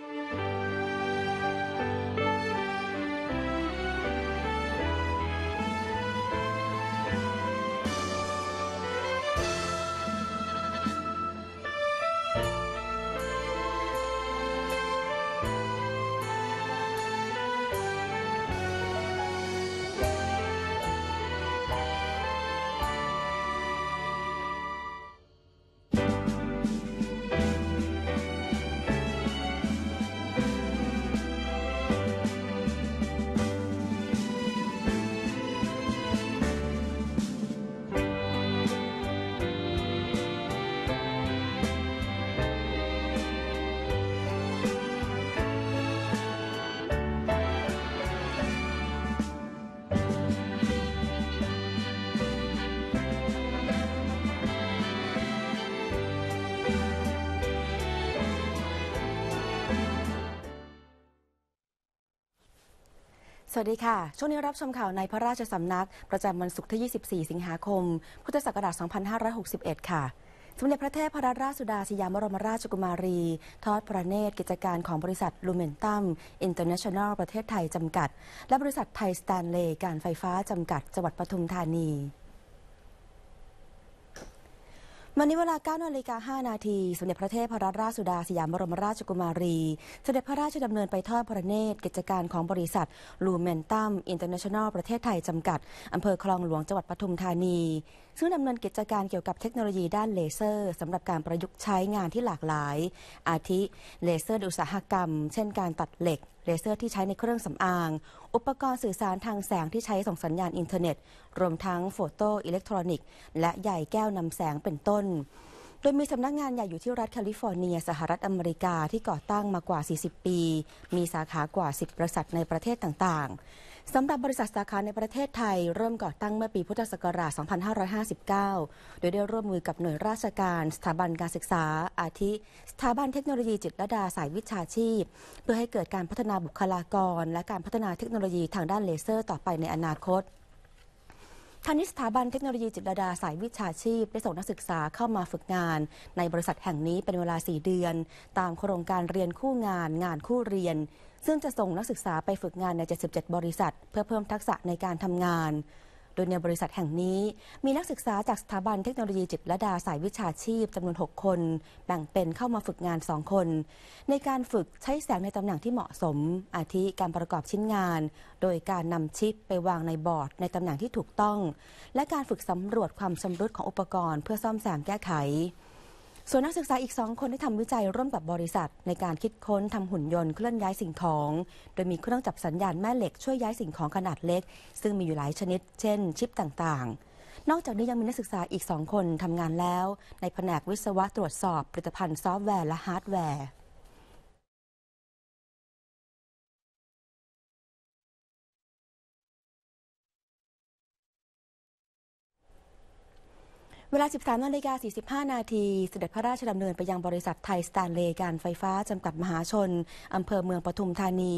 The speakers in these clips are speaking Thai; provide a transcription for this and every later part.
Thank you. วัสดีค่ะ ช่วงนี้รับชมข่าวในพระราชสำนักประจำวันศุกร์ที่ 24 สิงหาคม พุทธศักราช 2561 ค่ะ สมเด็จพระเทพระราชสุดาสยามบรมราชกุมารี ทอดพระเนตร กิจการของบริษัทลูเมนตัมอินเตอร์เนชั่นแนลประเทศไทยจำกัด และบริษัทไทยสแตนเลย์การไฟฟ้าจำกัดจังหวัดปทุมธานีวันนี้เวลา 9นาฬิกา 5 นาทีสมเด็จพระเทพรัตนราชสุดาสยามบรมราชกุมารีสเสด็จพระราชดำเนินไปทอดพระเนตร กิจการของบริษัท ลูเมนตัม อินเตอร์เนชั่นแนล ประเทศไทย จำกัด อำเภอคลองหลวงจังหวัดปทุมธานีซึ่งดำเนินกิจการเกี่ยวกับเทคโนโลยีด้านเลเซอร์สำหรับการประยุกต์ใช้งานที่หลากหลาย อาทิเลเซอร์ อุตสาหกรรม เช่นการตัดเหล็ก เลเซอร์ที่ใช้ในเครื่องสำอาง อุปกรณ์สื่อสารทางแสงที่ใช้ส่งสัญญาณอินเทอร์เน็ต รวมทั้งโฟโตอิเล็กทรอนิกส์และใหญ่แก้วนำแสงเป็นต้น โดยมีสำนักงานใหญ่อยู่ที่รัฐแคลิฟอร์เนีย สหรัฐอเมริกาที่ก่อตั้งมากว่า 40 ปี มีสาขากว่า10บริษัทในประเทศต่างๆสำหรับบริษัทสาขาในประเทศไทย เริ่มก่อตั้งเมื่อปีพุทธศักราช 2559 โดยได้ร่วมมือกับหน่วยราชการสถาบันการศึกษาอาทิ สถาบันเทคโนโลยีจิตรดาสายวิชาชีพ เพื่อให้เกิดการพัฒนาบุคลากรและการพัฒนาเทคโนโลยีทางด้านเลเซอร์ต่อไปในอนาคตทานิสถาบันเทคโนโลยีจิตรดาสายวิชาชีพได้ส่งนักศึกษาเข้ามาฝึกงาน ในบริษัทแห่งนี้เป็นเวลา 4 เดือน ตามโครงการเรียนคู่งาน งานคู่เรียนซึ่งจะส่งนักศึกษาไปฝึกงานใน 77 บริษัท เพื่อเพิ่มทักษะในการทำงาน โดยในบริษัทแห่งนี้มีนักศึกษาจากสถาบันเทคโนโลยีจิตรดาสายวิชาชีพจำนวน 6 คน แบ่งเป็นเข้ามาฝึกงาน 2 คน ในการฝึกใช้แสงในตำแหน่งที่เหมาะสม อาทิการประกอบชิ้นงาน โดยการนำชิปไปวางในบอร์ด ในตำแหน่งที่ถูกต้อง และการฝึกสำรวจความชำรุดของอุปกรณ์เพื่อซ่อมแซมแก้ไขส่วนนักศึกษาอีกสองคนได้ทำวิจัยร่วมกับบริษัท ในการคิดค้นทำหุ่นยนต์เคลื่อนย้ายสิ่งของ โดยมีเครื่องจับสัญญาณแม่เหล็กช่วยย้ายสิ่งของขนาดเล็ก ซึ่งมีอยู่หลายชนิด เช่นชิปต่างๆ นอกจากนี้ยังมีนักศึกษาอีกสองคนทำงานแล้ว ในแผนกวิศวะตรวจสอบผลิตภัณฑ์ซอฟต์แวร์ และฮาร์ดแวร์เวลา 13นาฬิกา45 นาทีเสด็จพระราชดำเนินไปยังบริษัทไทยสแตนเลยการไฟฟ้า จำกัดมหาชน อำเภอเมืองปทุมธานี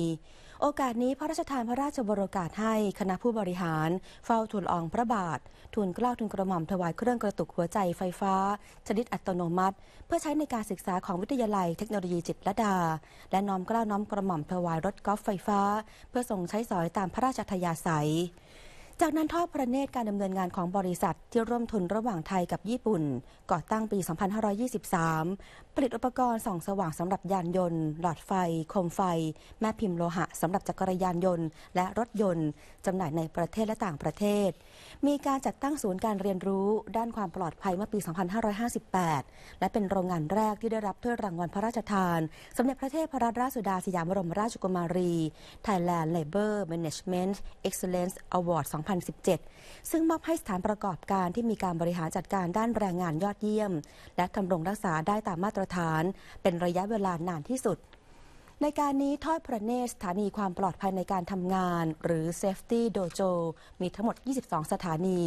โอกาสนี้พระราชทานพระราชบรกาศให้คณะผู้บริหารเฝ้าทูลอองพระบาททูลกล้าวทูลกระหม่อมถวายเครื่องกระตุกหัวใจไฟฟ้า ชนิดอัตโนมัติ เพื่อใช้ในการศึกษาของวิทยาลัยเทคโนโลยีจิตระดา และน้อมกล้าวน้อมกระหม่อมถวายรถกอล์ฟไฟฟ้า เพื่อส่งใช้สอยตามพระราชธยาศัยจากนั้นทอดพระเนตรการดำเนินงานของบริษัทที่ร่วมทุนระหว่างไทยกับญี่ปุ่น ก่อตั้งปี 2523 ผลิตอุปกรณ์ส่องสว่างสำหรับยานยนต์ หลอดไฟโคมไฟ แม่พิมพ์โลหะสำหรับจักรยานยนต์ และรถยนต์จำหน่ายในประเทศและต่างประเทศ มีการจัดตั้งศูนย์การเรียนรู้ด้านความปลอดภัยเมื่อปี 2558 และเป็นโรงงานแรกที่ได้รับถ้วยรางวัลพระราชทานสมเด็จพระเทพระราชสุดาสยามบรมราชกุมารี Thailand Labor Management Excellence Award 2 2017 ซึ่งมอบให้สถานประกอบการที่มีการบริหารจัดการด้านแรงงานยอดเยี่ยม และทำรงรักษาได้ตามมาตรฐาน เป็นระยะเวลานานที่สุด ในการนี้ทอดพระเนตรสถานีความปลอดภัยในการทำงาน หรือ Safety Dojo มีทั้งหมด 22 สถานี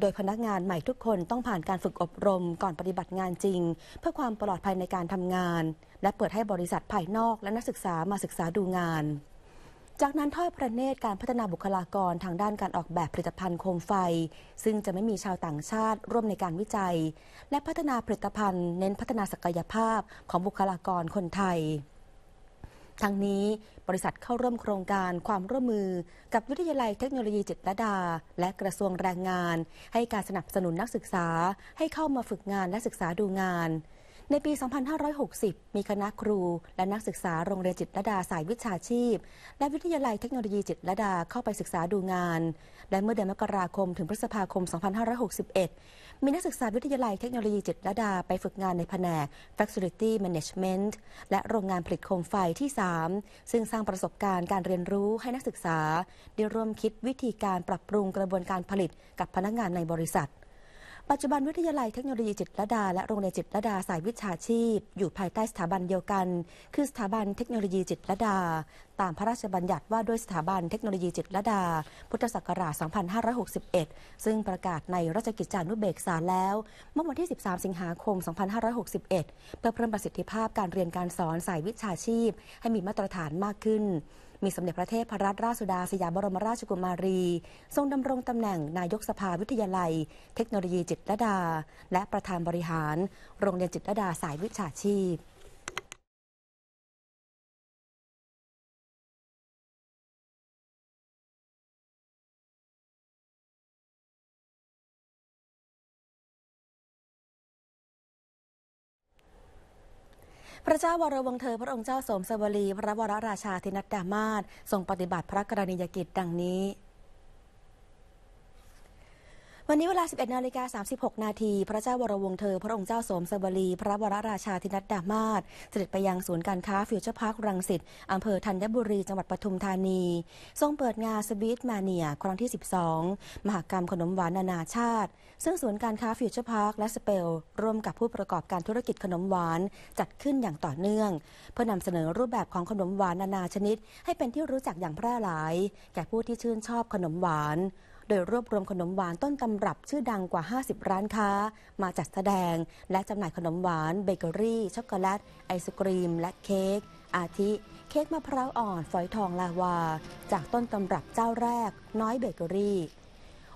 โดยพนักงานใหม่ทุกคนต้องผ่านการฝึกอบรมก่อนปฏิบัติงานจริง เพื่อความปลอดภัยในการทำงาน และเปิดให้บริษัทภายนอกและนักศึกษามาศึกษาดูงานจากนั้นทอดพระเนตรการพัฒนาบุคลากรทางด้านการออกแบบผลิตภัณฑ์โคมไฟ ซึ่งจะไม่มีชาวต่างชาติร่วมในการวิจัย และพัฒนาผลิตภัณฑ์เน้นพัฒนาศักยภาพของบุคลากรคนไทย ทั้งนี้บริษัทเข้าร่วมโครงการความร่วมมือกับวิทยาลัยเทคโนโลยีจิตรดา และกระทรวงแรงงาน ให้การสนับสนุนนักศึกษาให้เข้ามาฝึกงานและศึกษาดูงานในปี 2560 มีคณะครูและนักศึกษาโรงเรียนจิตรดาสายวิชาชีพ และวิทยาลัยเทคโนโลยีจิตรดาเข้าไปศึกษาดูงาน และเมื่อเดือนมกราคมถึงพฤษภาคม 2561 มีนักศึกษาวิทยาลัยเทคโนโลยีจิตรดาไปฝึกงานในแผนก Facility Management และโรงงานผลิตโคมไฟที่ 3 ซึ่งสร้างประสบการณ์การเรียนรู้ให้นักศึกษาได้ร่วมคิดวิธีการปรับปรุงกระบวนการผลิตกับพนักงานในบริษัทปัจจุบันวิทยาลัยเทคโนโลยีจิตรดาและโรงเรียนจิตรดาสายวิชาชีพ อยู่ภายใต้สถาบันเดียวกัน คือสถาบันเทคโนโลยีจิตรดา ตามพระราชบัญญัติว่าด้วยสถาบันเทคโนโลยีจิตรดาพุทธศักราช 2561 ซึ่งประกาศในราชกิจจานุเบกษาแล้วเมื่อวันที่ 13 สิงหาคม 2561 เพื่อเพิ่มประสิทธิภาพการเรียนการสอนสายวิชาชีพ ให้มีมาตรฐานมากขึ้นมีสมเด็จพระเทพรัตนราชสุดาสยามบรมราชกุมารี ทรงดำรงตำแหน่งนายกสภาวิทยาลัย เทคโนโลยีจิตรดา และประธานบริหาร โรงเรียนจิตรดา สายวิชาชีพพระเจ้าวรวงเธอพระองค์เจ้าสมสวรี พระวรราชาธินัดดามาศทรงปฏิบัติพระกรณียกิจดังนี้วันนี้เวลา 11นาฬิกา 36 นาที พระเจ้าวรวงเธอ พระองค์เจ้าสมสวรีพระวรราชาธินัดดามาศเสด็จไปยังศูนย์การค้าฟิวเจอร์พาร์ครังสิตอำเภอธัญบุรี จังหวัดปทุมธานี ทรงเปิดงานสวีทมาเนียครั้งที่ 12 มหกรรมขนมหวานนานาชาติ ซึ่งศูนย์การค้าฟิวเจอร์พาร์คและสเปล ร่วมกับผู้ประกอบการธุรกิจขนมหวานจัดขึ้นอย่างต่อเนื่องเพื่อนำเสนอรูปแบบของขนมหวานนานาชนิด ให้เป็นที่รู้จักอย่างแพร่หลาย แก่ผู้ที่ชื่นชอบขนมหวานโดยรวบรวมขนมหวานต้นตำรับชื่อดังกว่า 50 ร้านค้า มาจัดแสดง และจำหน่ายขนมหวาน เบเกอรี่ช็อกโกแลตไอศกรีม และเค้กอาทิเค้กมะพร้าวอ่อนฝอยทองลาวา จากต้นตำรับเจ้าแรก น้อยเบเกอรี่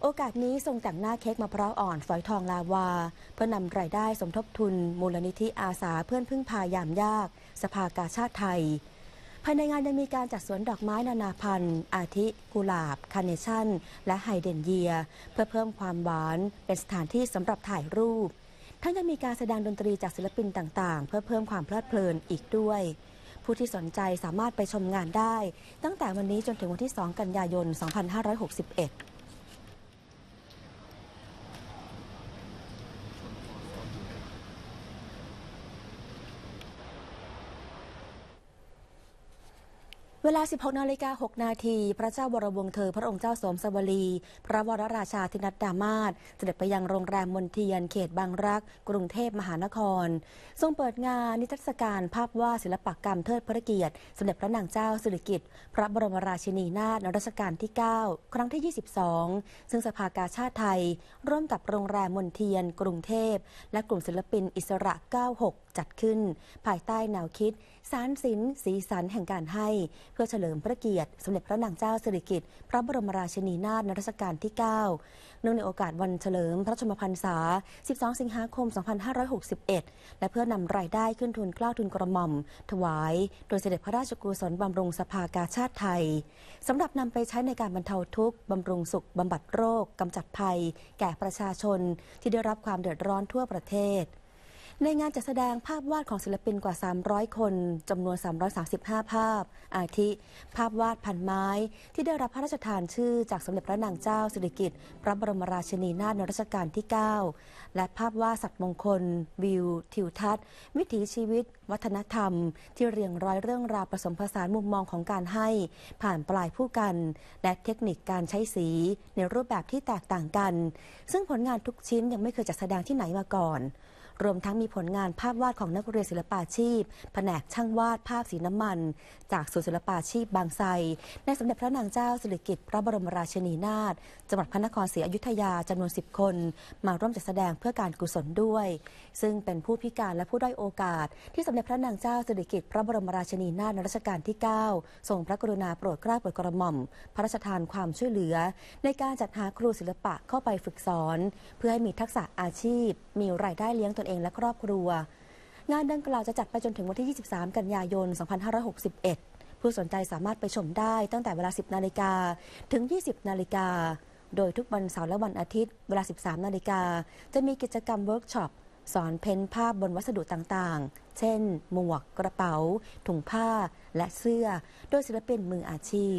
โอกาสนี้ทรงแต่งหน้าเค้กมะพร้าวอ่อนฝอยทองลาวา เพื่อนำรายได้สมทบทุน มูลนิธิอาสาเพื่อนพึ่งพายามยาก สภากาชาติไทยภายในงานยังมีการจัดสวนดอกไม้นานาพันธุ์ อาทิกุหลาบ คาร์เนชั่น และไฮเดนเยีย เพื่อเพิ่มความหวาน เป็นสถานที่สำหรับถ่ายรูปทั้งยังมีการแสดงดนตรีจากศิลปินต่างๆ เพื่อเพิ่มความเพลิดเพลินอีกด้วย ผู้ที่สนใจสามารถไปชมงานได้ตั้งแต่วันนี้จนถึงวันที่ 2 กันยายน 2561วลา 16นาฬิกา6นาที พระเจ้าวรวงเธอพระองค์เจ้าสมสวลี พระวรราชาธินัดดามาศเสด็จไปยังโรงแรมมนเทียน เขตบางรัก กรุงเทพมหานครทรงเปิดงานนิทรรศการภาพวาดศิลปกรรมเทิดพระเกียรติสมเด็จพระนางเจ้าสิริกิติ์พระบรมราชินีนาถรัชกาลที่ 9 ครั้งที่ 22 ซึ่งสภากาชาติไทย ร่วมกับโรงแรมมนเทียน กรุงเทพและกลุ่มศิลปินอิสระ96จัดขึ้น ภายใต้แนวคิด สารสินสีสันแห่งการให้ เพื่อเฉลิมพระเกียรติ สมเด็จพระนางเจ้าสิริกิติ์พระบรมราชินีนาถนรัชกาลที่9เนื่องในโอกาสวันเฉลิมพระชมพรรษา 12 สิงหาคม 2561 และเพื่อนำรายได้ขึ้นทุนกล้าวทุนกระหม่อม ถวาย โดยเสด็จพระราชกุศลบำรุงสภากาชาติไทยสำหรับนำไปใช้ในการบรรเทาทุกข์บำรุงสุขบำบัดโรคกำจัดภัย แก่ประชาชน ที่ได้รับความเดือดร้อนทั่วประเทศในงานจัดแสดงภาพวาดของศิลปินกว่า 300 คน จำนวน 335 ภาพอาทิภาพวาดพันไม้ที่ได้รับพระราชทานชื่อจากสมเด็จพระนางเจ้าสิริกิติ์พระบรมราชินีนาถในรัชกาลที่ 9 และภาพวาดสัตว์มงคล วิว ทิวทัศน์ วิถีชีวิต วัฒนธรรม ที่เรียงร้อยเรื่องราวผสมผสานมุมมองของการให้ ผ่านปลายผู้กัน และเทคนิคการใช้สีในรูปแบบที่แตกต่างกัน ซึ่งผลงานทุกชิ้นยังไม่เคยจัดแสดงที่ไหนมาก่อนรวมทั้งมีผลงานภาพวาดของนักเรียนศิลปาชีพ แผนกช่างวาดภาพสีน้ำมัน จากศูนย์ศิลปาชีพบางไทรในสมเด็จพระนางเจ้าสิริกิติ์พระบรมราชินีนาถจังหวัดพระนครศรีอยุธยาจำนวน 10 คน มาร่วมจัดแสดงเพื่อการกุศลด้วย ซึ่งเป็นผู้พิการและผู้ด้อยโอกาส ที่สมเด็จพระนางเจ้าสิริกิติ์พระบรมราชินีนาถในรัชกาลที่9ทรงพระกรุณาโปรดเกล้าโปรดกระหม่อมพระราชทานความช่วยเหลือ ในการจัดหาครูศิลปะเข้าไปฝึกสอน เพื่อให้มีทักษะอาชีพ มีรายได้เลี้ยงตนเองเองและครอบครัว งานดังกล่าวจะจัดไปจนถึงวันที่ 23 กันยายน 2561 ผู้สนใจสามารถไปชมได้ตั้งแต่เวลา 10นาฬิกาถึง 20นาฬิกา โดยทุกวันเสาร์และวันอาทิตย์ เวลา 13นาฬิกาจะมีกิจกรรมเวิร์กช็อปสอนเพ้นภาพบนวัสดุต่าง ๆ เช่น หมวกกระเป๋า ถุงผ้า และเสื้อ โดยศิลปินมืออาชีพ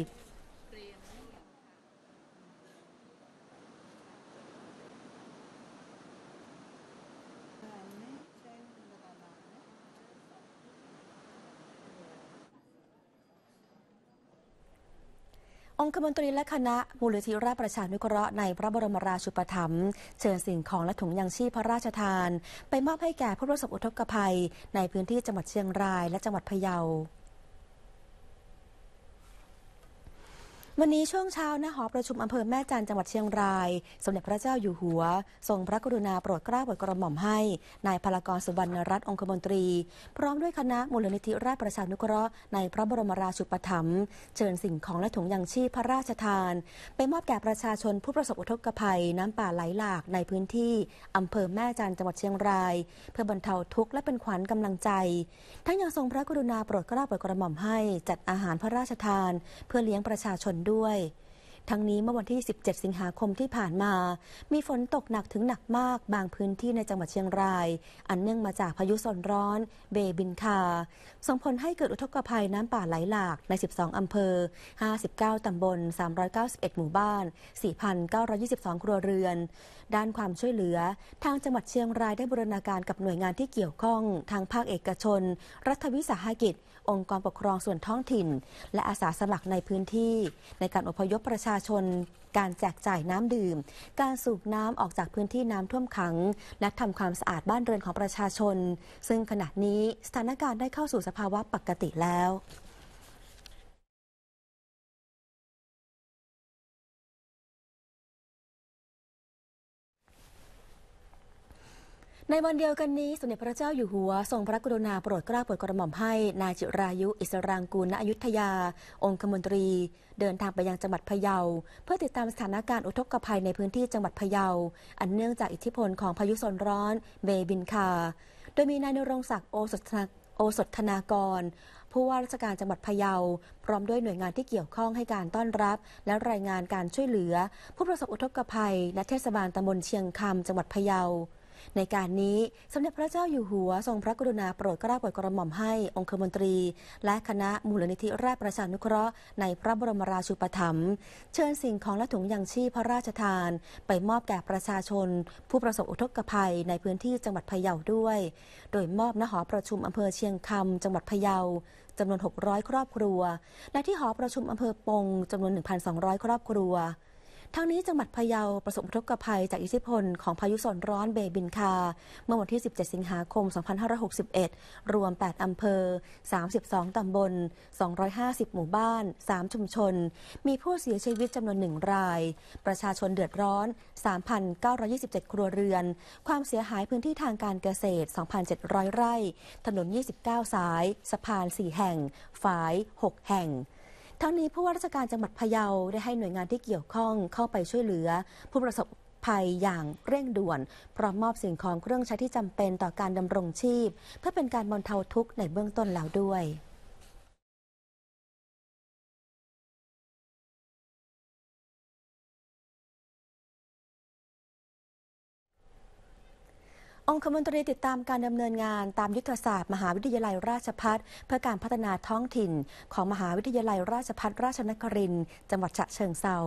องคมนตรีและคณะมูลนิธิราชประชานุเคราะห์ในพระบรมราชูปถัมภ์เชิญสิ่งของและถุงยางชีพพระราชทานไปมอบให้แก่ผู้ประสบอุทกภัยในพื้นที่จังหวัดเชียงรายและจังหวัดพะเยาวันนี้ช่วงเช้า ณ หอประชุมอำเภอแม่จัน จังหวัดเชียงราย สมเด็จพระเจ้าอยู่หัว ทรงพระกรุณาโปรดเกล้าโปรดกระหม่อมให้ นายพลากรสุวรรณรัตน์องคมนตรี พร้อมด้วยคณะมูลนิธิราชประชานุเคราะห์ในพระบรมราชูปถัมภ์เชิญสิ่งของและถุงยังชีพพระราชทาน ไปมอบแก่ประชาชนผู้ประสบอุทกภัยน้ำป่าไหลหลาก ในพื้นที่อำเภอแม่จัน จังหวัดเชียงราย เพื่อบรรเทาทุกข์และเป็นขวัญกำลังใจ ทั้งยังทรงพระกรุณาโปรดเกล้าโปรดกระหม่อมให้จัดอาหารพระราชทาน เพื่อเลี้ยงประชาชนด้วย ทั้งนี้เมื่อวันที่ 17 สิงหาคมที่ผ่านมา มีฝนตกหนักถึงหนักมากบางพื้นที่ในจังหวัดเชียงราย อันเนื่องมาจากพายุโซนร้อน เบบินคา ส่งผลให้เกิดอุทกภัยน้ำป่าไหลหลากใน 12 อำเภอ 59 ตำบล 391 หมู่บ้าน 4,922 ครัวเรือน ด้านความช่วยเหลือทางจังหวัดเชียงรายได้บูรณาการกับหน่วยงานที่เกี่ยวข้องทางภาคเอกชน รัฐวิสาหกิจองค์กรปกครองส่วนท้องถิ่น และอาสาสมัครในพื้นที่ ในการอพยพประชาชน การแจกจ่ายน้ำดื่ม การสูบน้ำออกจากพื้นที่น้ำท่วมขัง และทำความสะอาดบ้านเรือนของประชาชน ซึ่งขณะนี้สถานการณ์ได้เข้าสู่สภาวะปกติแล้วในวันเดียวกันนี้สมเด็จพระเจ้าอยู่หัวทรงพระกรุณาโปรดเกล้าโปรดกระหม่อมให้นายจิรายุอิสรางกูลณอยุธยา องคมนตรี เดินทางไปยังจังหวัดพะเยา เพื่อติดตามสถานการณ์อุทกภัยในพื้นที่จังหวัดพะเยา อันเนื่องจากอิทธิพลของพายุโซนร้อนเบบินคา โดยมีนายนรงศักดิ์โอสถโอสถธนากรผู้ว่าราชการจังหวัดพะเยา พร้อมด้วยหน่วยงานที่เกี่ยวข้องให้การต้อนรับ และรายงานการช่วยเหลือ ผู้ประสบอุทกภัยณเทศบาลตำบลเชียงคำจังหวัดพะเยาในการนี้สมเด็จพระเจ้าอยู่หัวทรงพระกรุณาโปรดเกล้าโปรดกระหม่อมให้องคมนตรี และคณะมูลนิธิราชประชานุเคราะห์ในพระบรมราชูปถัมภ์เชิญสิ่งของและถุงยังชีพพระราชทานไปมอบแก่ประชาชน ผู้ประสบอุทกภัยในพื้นที่จังหวัดพะเยาด้วย โดยมอบณหอประชุมอำเภอเชียงคำจังหวัดพะเยาจำนวน 600 ครอบครัวและที่หอประชุมอำเภอปงจำนวน 1,200 ครอบครัวทั้งนี้จังหวัดพะเยาประสบอุทกภัยจากอิทธิพลของพายุโซนร้อนเบบินคา เมื่อวันที่ 17 สิงหาคม 2561 รวม 8 อำเภอ 32 ตำบล 250 หมู่บ้าน 3 ชุมชน มีผู้เสียชีวิตจำนวน 1 ราย ประชาชนเดือดร้อน 3,927 ครัวเรือน ความเสียหายพื้นที่ทางการเกษตร 2,700 ไร่ ถนน 29 สาย สะพาน 4 แห่งฝาย 6 แห่งทั้งนี้ผู้ว่าราชการจังหวัดพะเยาได้ให้หน่วยงานที่เกี่ยวข้องเข้าไปช่วยเหลือ ผู้ประสบภัยอย่างเร่งด่วนพร้อมมอบสิ่งของเครื่องใช้ที่จำเป็นต่อการดำรงชีพ เพื่อเป็นการบรรเทาทุกข์ในเบื้องต้นแล้วด้วยองคมนตรีติดตามการดำเนินงานตามยุทธศาสตร์มหาวิทยาลัยราชพัฒเพื่อการพัฒนาท้องถิ่นของมหาวิทยาลัยราชพัฒราชนครินทร์จังหวัดฉะเชิงเทรา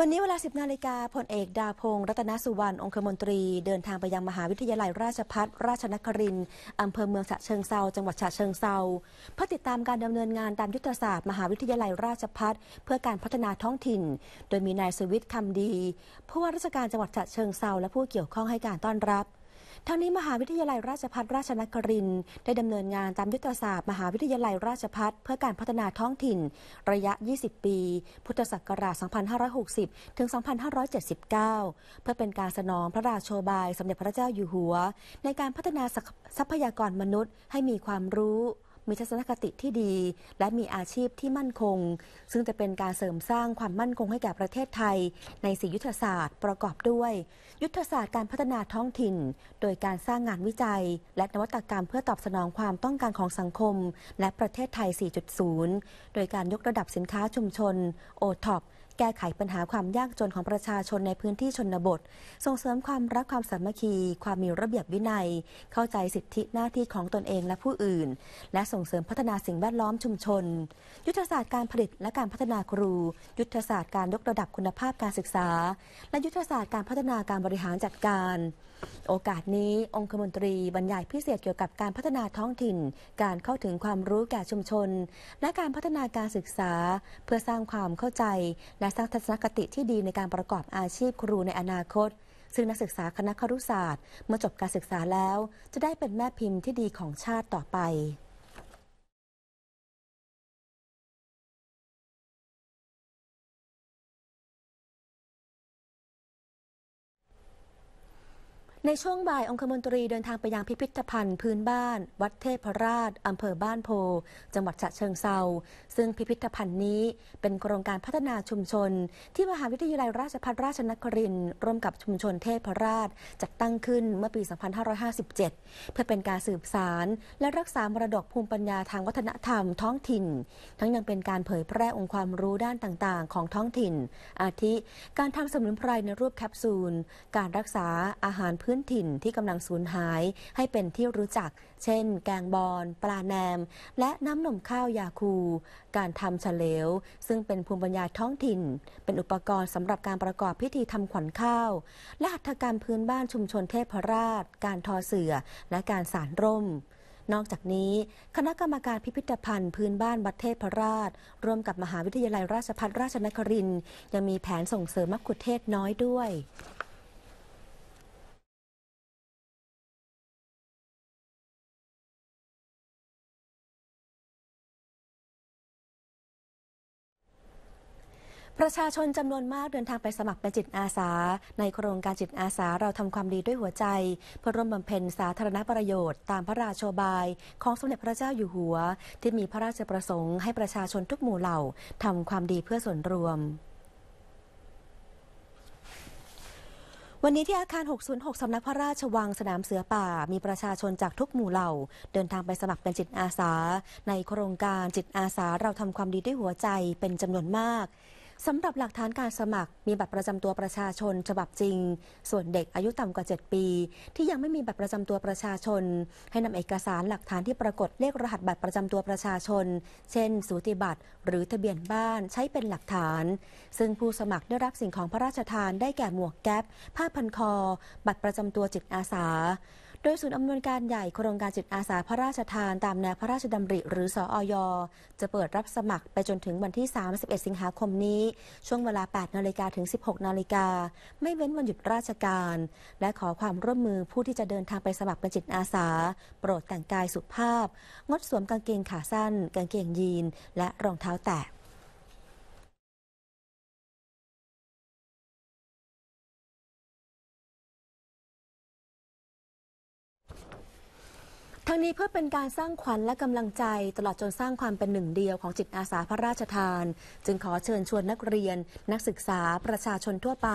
วันนี้เวลา 10นาฬิกาพลเอกดาพงศ์รัตนสุวรรณองคมนตรีเดินทางไปยังมหาวิทยาลัยราชพัฒราชนครินทร์อำเภอเมืองฉะเชิงเซาจังหวัดฉะเชิงเซาเพื่อติดตามการดำเนินงานตามยุทธศาสตร์มหาวิทยาลัยราชพัฒเพื่อการพัฒนาท้องถิ่น โดยมีนายสวิทย์คำดีผู้ว่าราชการจังหวัดฉะเชิงเซาและผู้เกี่ยวข้องให้การต้อนรับทั้งนี้ มหาวิทยาลัยราชพัฒราชนครินได้ดำเนินงานตามยุทธศาสตร์มหาวิทยาลัยราชพัฒเพื่อการพัฒนาท้องถิ่น ระยะ 20 ปี พุทธศักราช 2560 ถึง 2579 เพื่อเป็นการสนองพระราชโชบายสมเด็จพระเจ้าอยู่หัว ในการพัฒนาทรัพยากรมนุษย์ให้มีความรู้มีทัศนคติที่ดี และมีอาชีพที่มั่นคง ซึ่งจะเป็นการเสริมสร้างความมั่นคงให้แก่ประเทศไทย ในสียุทธศาสตร์ประกอบด้วย ยุทธศาสตร์การพัฒนาท้องถิ่น โดยการสร้างงานวิจัย และนวัตกรรมเพื่อตอบสนองความต้องการของสังคมและประเทศไทย 4.0 โดยการยกระดับสินค้าชุมชน โอท็อปแก้ไขปัญหาความยากจนของประชาชนในพื้นที่ชนบท ส่งเสริมความรักความสามัคคี ความมีระเบียบวินัย เข้าใจสิทธิหน้าที่ของตนเองและผู้อื่น และส่งเสริมพัฒนาสิ่งแวดล้อมชุมชน ยุทธศาสตร์การผลิตและการพัฒนาครู ยุทธศาสตร์การยกระดับคุณภาพการศึกษา และยุทธศาสตร์การพัฒนาการบริหารจัดการ โอกาสนี้ องคมนตรีบรรยายพิเศษเกี่ยวกับการพัฒนาท้องถิ่น การเข้าถึงความรู้แก่ชุมชน และการพัฒนาการศึกษา เพื่อสร้างความเข้าใจและสร้างทัศนคติที่ดีในการประกอบอาชีพครูในอนาคต ซึ่งนักศึกษาคณะครุศาสตร์เมื่อจบการศึกษาแล้ว จะได้เป็นแม่พิมพ์ที่ดีของชาติต่อไปในช่วงบ่ายองคมนตรีเดินทางไปยังพิพิธภัณฑ์พื้นบ้าน วัดเทพรราชอำเภอบ้านโพ จังหวัดฉะเชิงเซาซึ่งพิพิธภัณฑ์นี้เป็นโครงการพัฒนาชุมชน ที่มหาวิทยาลัยราชภัฏราชนครินทร์ร่วมกับชุมชนเทพราชจัดตั้งขึ้นเมื่อปี 2557 เพื่อเป็นการสืบสาร และรักษามรดกภูมิปัญญาทางวัฒนธรรมท้องถิ่น ทั้งยังเป็นการเผยแพร่องค์ความรู้ด้านต่างๆ ของท้องถิ่น อาทิการทำสมุนไพรในรูปแคปซูล การรักษาอาหารพื้นื้นถิ่นที่กำลังสูญหายให้เป็นที่รู้จัก เช่น แกงบอน ปลาแนม และน้ำนมข้าวยาคู การทำเฉลว ซึ่งเป็นภูมิปัญญาท้องถิ่น เป็นอุปกรณ์สำหรับการประกอบพิธีทำขวัญข้าว และหัตถกรรมพื้นบ้านชุมชนเทพราช การทอเสือและการสารร่ม นอกจากนี้คณะกรรมการพิพิธภัณฑ์พื้นบ้านบัตเทพพระราชร่วมกับมหาวิทยาลัยราชภัฏราชนครินยังมีแผนส่งเสริมมักคุเทศน้อยด้วยประชาชนจำนวนมากเดินทางไปสมัครเป็นจิตอาสาในโครงการจิตอาสาเราทำความดีด้วยหัวใจเพื่อร่วมบำเพ็ญสาธารณประโยชน์ตามพระราชบายของสมเด็จพระเจ้าอยู่หัวที่มีพระราชประสงค์ให้ประชาชนทุกหมู่เหล่าทำความดีเพื่อส่วนรวม วันนี้ที่อาคาร606สำนักพระราชวังสนามเสือป่า มีประชาชนจากทุกหมู่เหล่าเดินทางไปสมัครเป็นจิตอาสาในโครงการจิตอาสาเราทำความดีด้วยหัวใจเป็นจำนวนมากสำหรับหลักฐานการสมัคร มีบัตรประจำตัวประชาชน ฉบับจริง ส่วนเด็กอายุต่ำกว่า7ปี ที่ยังไม่มีบัตรประจำตัวประชาชน ให้นำเอกสารหลักฐานที่ปรากฏเลขรหัสบัตรประจำตัวประชาชน เช่น สูติบัตรหรือทะเบียนบ้านใช้เป็นหลักฐาน ซึ่งผู้สมัครได้รับสิ่งของพระราชทานได้แก่หมวกแก๊ปผ้าพันคอ บัตรประจำตัวจิตอาสาโดยศูนย์อำนวยการใหญ่โครงการจิตอาสาพระราชทานตามแนวพระราชดำริหรือสออยจะเปิดรับสมัครไปจนถึงวันที่ 31 สิงหาคมนี้ ช่วงเวลา 8นาฬิกาถึง 16นาฬิกาไม่เว้นวันหยุดราชการ และขอความร่วมมือผู้ที่จะเดินทางไปสมัครเป็นจิตอาสา โปรดแต่งกายสุภาพ งดสวมกางเกงขาสั้น กางเกงยีน และรองเท้าแตะทั้งนี้เพื่อเป็นการสร้างขวัญและกำลังใจตลอดจนสร้างความเป็นหนึ่งเดียวของจิตอาสาพระราชทาน จึงขอเชิญชวนนักเรียนนักศึกษาประชาชนทั่วไป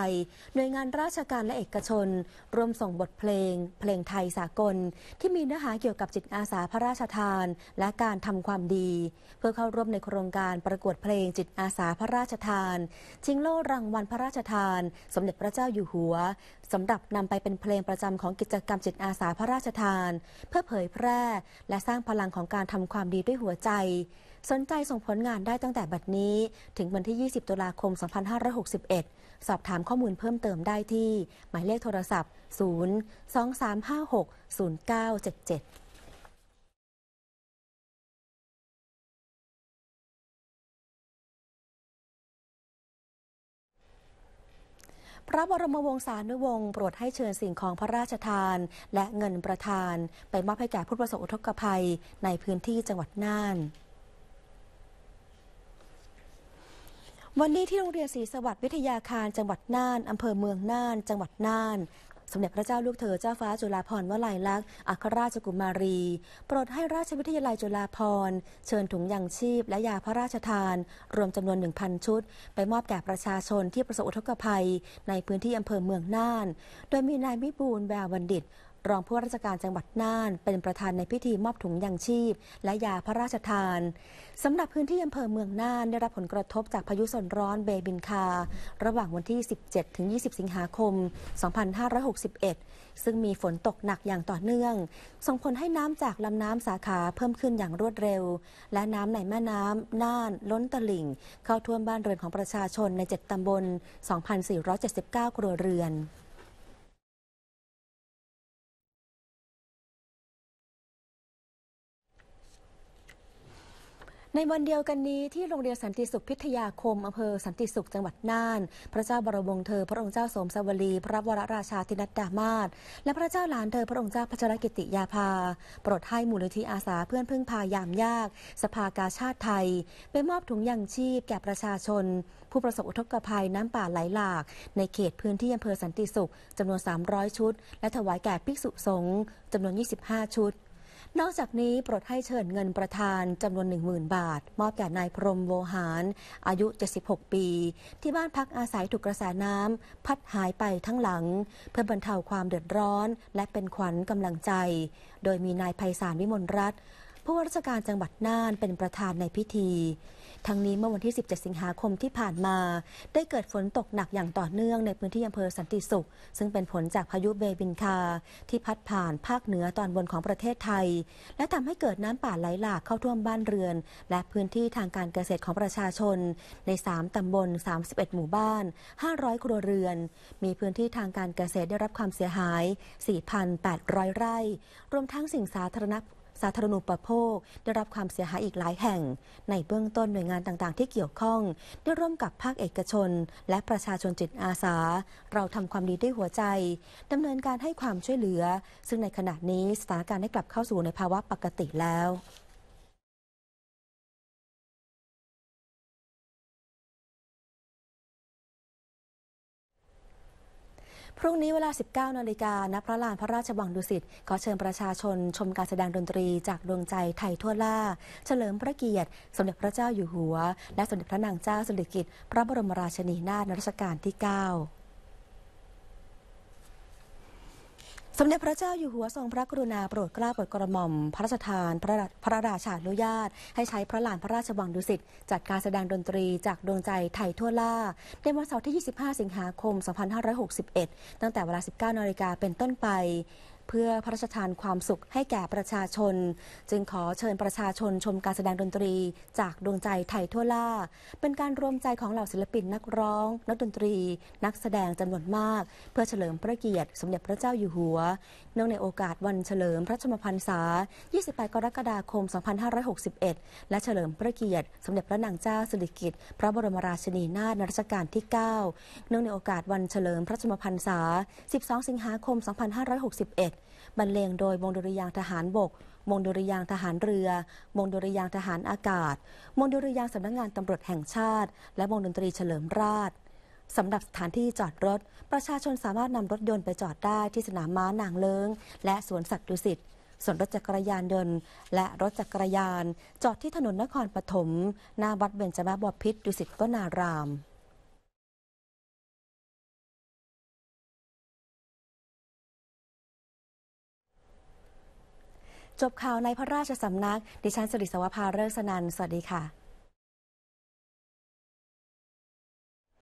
หน่วยงานราชการและเอกชนรวมส่งบทเพลง เพลงไทยสากลที่มีเนื้อหาเกี่ยวกับจิตอาสาพระราชทานและการทำความดี เพื่อเข้าร่วมในโครงการประกวดเพลงจิตอาสาพระราชทาน ชิงโล่รางวัลพระราชทาน สมเด็จพระเจ้าอยู่หัวสำหรับนำไปเป็นเพลงประจำของกิจกรรมจิตอาสาพระราชทาน เพื่อเผยแพร่และสร้างพลังของการทำความดีด้วยหัวใจ สนใจส่งผลงานได้ตั้งแต่บัดนี้ถึงวันที่ 20 ตุลาคม 2561 สอบถามข้อมูลเพิ่มเติมได้ที่ หมายเลขโทรศัพท์ 0 2 3 5 6 0 9 7 7พระบรมวงศานุวงศ์โปรดให้เชิญสิ่งของพระราชทานและเงินประทาน ไปมอบให้แก่ผู้ประสบอุทกภัยในพื้นที่จังหวัดน่าน วันนี้ที่โรงเรียนศรีสวัสดิ์วิทยาคาร จังหวัดน่าน อำเภอเมืองน่าน จังหวัดน่านสมเด็จพระเจ้าลูกเธอเจ้าฟ้าจุฬาภรณ์วลัยลักษณ์อัครราชกุมารี โปรดให้ราชวิทยาลัยจุฬาภรณ์ เชิญถุงยางชีพและยาพระราชทาน รวมจำนวน 1,000 ชุด ไปมอบแก่ประชาชนที่ประสบอุทกภัย ในพื้นที่อำเภอเมืองน่าน โดยมีนายมิบูลแววันดิตรองผู้ว่าราชการจังหวัดน่านเป็นประธานในพิธีมอบถุงยางชีพ และยาพระราชทานสำหรับพื้นที่อำเภอเมืองน่าน ได้รับผลกระทบจากพายุโซนร้อนเบบินคา ระหว่างวันที่ 17 ถึง 20 สิงหาคม 2561 ซึ่งมีฝนตกหนักอย่างต่อเนื่องส่งผลให้น้ำจากลำน้ำสาขาเพิ่มขึ้นอย่างรวดเร็ว และน้ำในแม่น้ำน่านล้นตลิ่ง เข้าท่วมบ้านเรือนของประชาชนใน 7ตำบล 2479 ครัวเรือนในวันเดียวกันนี้ที่โรงเรียนสันติสุขพิทยาคมอำเภอสันติสุขจังหวัดน่าน พระเจ้าบรมวงศ์เธอพระองค์เจ้าสมสวลี พระวรราชาธินัดดามาศและพระเจ้าหลานเธอพระองค์เจ้าพัชรกิติยาภาโปรดให้มูลนิธิอาสาเพื่อนพึ่งพายามยาก สภากาชาติไทยไปมอบถุงยังชีพ แก่ประชาชน ผู้ประสบอุทกภัยน้ำป่าไหลหลาก ในเขตพื้นที่อำเภอสันติสุขจำนวน 300 ชุด และถวายแก่ภิกษุสงฆ์จำนวน25ชุดนอกจากนี้โปรดให้เชิญเงินประธานจำนวน10,000บาท มอบแก่นายพรมโวหาร อายุ 76 ปี ที่บ้านพักอาศัยถูกกระแสน้ำพัดหายไปทั้งหลัง เพื่อบรรเทาความเดือดร้อนและเป็นขวัญกำลังใจ โดยมีนายไพศาลวิมลรัตน์ผู้ว่าราชการจังหวัดน่านเป็นประธานในพิธีทั้งนี้เมื่อวันที่ 17 สิงหาคมที่ผ่านมา ได้เกิดฝนตกหนักอย่างต่อเนื่องในพื้นที่อำเภอสันติสุข ซึ่งเป็นผลจากพายุเบบินคาที่พัดผ่านภาคเหนือตอนบนของประเทศไทย และทำให้เกิดน้ำป่าไหลหลากเข้าท่วมบ้านเรือน และพื้นที่ทางการเกษตรของประชาชนใน 3 ตำบล 31 หมู่บ้าน 500 ครัวเรือน มีพื้นที่ทางการเกษตรได้รับความเสียหาย 4,800 ไร่ รวมทั้งสิ่งสาธารณสาธารณูปโภคได้รับความเสียหายอีกหลายแห่ง ในเบื้องต้นหน่วยงานต่างๆที่เกี่ยวข้อง ได้ร่วมกับภาคเอกชน และประชาชนจิตอาสา เราทำความดีด้วยหัวใจดำเนินการให้ความช่วยเหลือ ซึ่งในขณะนี้สถานการณ์ได้กลับเข้าสู่ในภาวะปกติแล้วพรุ่งนี้เวลา 19 นาฬิกาณพระลานพระราชวังดุสิตขอเชิญประชาชนชมการแสดงดนตรีจากดวงใจไทยทั่วล่า เฉลิมพระเกียรติ สมเด็จพระเจ้าอยู่หัว และสมเด็จพระนางเจ้าสิริกิติ์พระบรมราชินีนาถรัชกาลที่ 9สมเด็จพระเจ้าอยู่หัวทรงพระกรุณาโปรดเกล้าโปรดกระหม่อม พระราชทานพระพระราชานุญาตให้ใช้พระลานพระราชวังดุสิตจัดการแสดงดนตรีจากดวงใจไทยทั่วล่าในวันเสาร์ที่ 25 สิงหาคม 2561 ตั้งแต่เวลา 19นาฬิกาเป็นต้นไปเพื่อพระราชทานความสุขให้แก่ประชาชน จึงขอเชิญประชาชนชมการแสดงดนตรีจากดวงใจไทยทั่วล่า เป็นการรวมใจของเหล่าศิลปินนักร้อง นักดนตรีนักแสดงจำนวนมาก เพื่อเฉลิมพระเกียรติ สมเด็จพระเจ้าอยู่หัวเนื่องในโอกาสวันเฉลิมพระชมพรรษา 28กรกฎาคม2561 และเฉลิมพระเกียรติ สมเด็จพระนางเจ้าสิริกิติ์พระบรมราชินีนาถนรัชกาลที่ 9 เนื่องในโอกาสวันเฉลิมพระชมพรรษา 12 สิงหาคม 2561บรรเลงโดยวงดุริยางทหารบก วงดุริยางทหารเรือ วงดุริยางทหารอากาศ วงดุริยางสำนักงงานตำรวจแห่งชาติ และวงดนตรีเฉลิมราชสำหรับสถานที่จอดรถ ประชาชนสามารถนำรถยนต์ไปจอดได้ที่สนามม้านางเลิงและสวนสัตว์ดุสิตส่วนรถจักรยานยนต์และรถจักรยาน จอดที่ถนนนครปฐมหน้าวัดเบญจมาบพิษดุสิตวนารามจบข่าวในพระราชสำนัก ดิฉันสิริสวภาเลิกสนัน สวัสดีค่ะ